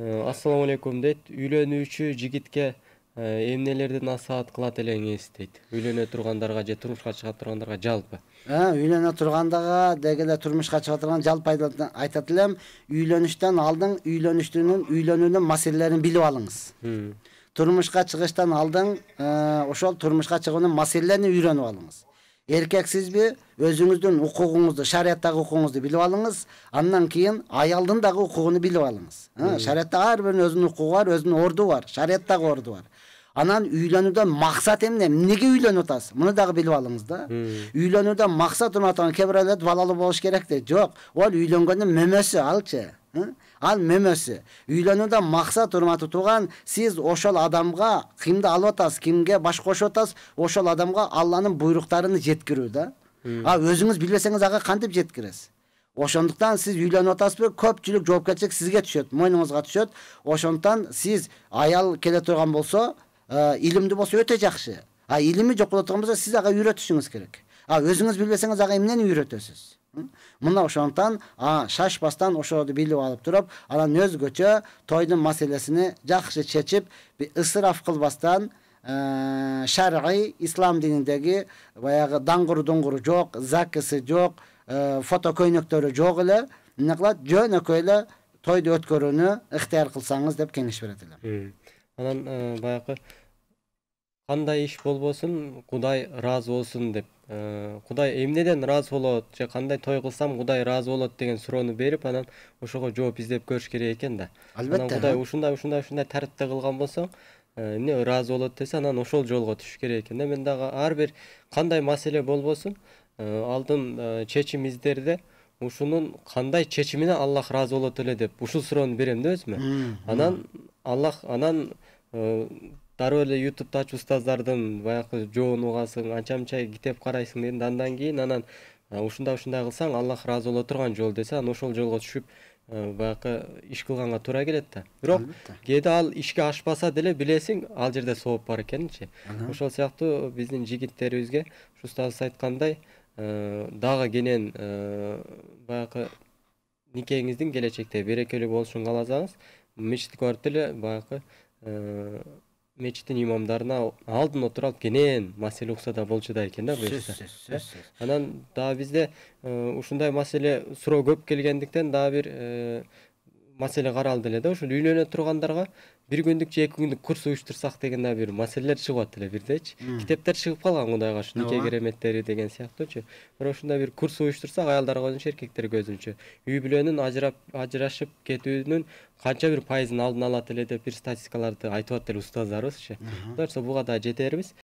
Э, ассалому алейкум дейт үйлөнүүчү жигитке э, эмнелерди насаат кылат элеңиз дейт үйлөнө тургандарга же турмушка чыга тургандарга жалпы ә, үйлөнө тургандарга деги эле турмушка чыга турган жалпы айтат элем үйлөнүштөн алдын үйлөнүштүнүн үйлөнүүнүн маселелерин билип алыңыз турмушка чыгыштан алдын э, ошол турмушка чыгуунун маселелерин үйрөнүп алыңыз эркексиз өзүңүздүн укугуңузду шарияттагы укугуңузду билип алыңыз андан кийин аялдын дагы укугун билип алыңыз шариятта ар биринин өзүнүн укугу бар өзүнүн орду бар шарияттагы орду бар анан үйлөнүүдөн максат эмне эмнеге үйлөнүп атасыз муну дагы билип алыңыз да үйлөнүүдөн максат урматтуу кээ балалы балалуу болуш керек дейт жок ол үйлөнгөндүн мөмөсү алчы ал мөмөсү үйлөнүүдө максат урматтуу тууган сиз ошол адамга кимди алып атасыз кимге баш кошуп атасыз ошол адамга алланын буйруктарын жеткирүү да ал өзүңүз билбесеңиз ага кантип жеткиресиз ошондуктан сиз үйлөнүп атасызбы көпчүлүк жоопкерчилик сизге түшөт мойнуңузга түшөт ошондуктан сиз аял келе турган болсо илимдүү болсо өтө жакшы а илими жок боло турган болсо сиз ага үйрөтүшүңүз керек а өзүңүз билбесеңиз ага эмнени үйрөтөсүз мына ошондуктан шаш бастан ошоду билип алып туруп анан өзгөчө тойдун маселесине жакшы чечип ысыраф кылбастан шарый ислам дининдеги баягы даңгуру дуңгуру жок закиси жок фото көйнөктөрү жок эле эмне кылат жөнөкөй эле тойду өткөрүүнү ыктыяр кылсаңыз деп кеңеш берет элем анан баягы қандай іш болбосын құдай разы болсын деп ә, құдай эмнеден разы болот же кандай той кылсам кудай ыраазы болот деген суроону берип анан ошого жооп издеп көрүш керек экен да албетте анан кудай ушундай ушундай ушундай тартипте кылган болсоң ә, эмне ыраазы болот десе анан ошол жолго түшүш керек экен да мен дагы ар бир кандай маселе болбосун ә, алдын чечим издерде ушунун кандай чечимине аллах ыраазы болот эле деп ушул суроону берем да өзүмө анан аллах анан дароо эле ютубту ачып устаздардын баягы жообун угасың анча мынча китеп карайсың дедин андан кийин анан ушундай ушундай кылсаң аллах ыраазы боло турган жол десе анан ошол жолго түшүп баягы иш кылганга туура келет да бирок кээде ал ишке ашпаса деле билесиң ал жерде сооп бар экенинчи ошол сыяктуу биздин жигиттерибизге ушу устазыбыз айткандай дагы кенен баягы никеңиздин келечекте берекелүү болушун кааласаңыз мечитке барып деле баягы мечиттин имамдарына алдын отуруп алып кенен маселе укса да болчу экен да буюрса ә? анан дагы бизде э, ушундай маселе суроо көп келгендиктен дагы бир э, маселе қаралды эле да ушул үйлөнө тургандарга бир күндүк же эки күндүк курс уюштурсак деген дагы бир маселелер чыгып атты эле бирдечи китептер чыгып калган кудайга ушу нике кереметтери деген сыяктуучу бирок ушундай бир курс уюштурсак аялдарга көзүнчө эркектер көзүнчө үй бүлөнүн ажырап ажырашып кетүүнүн канча бир пайызын алдын алат эле деп бир статистикаларды айтып атты эле устаздарыбызчы буга дагы жетербиз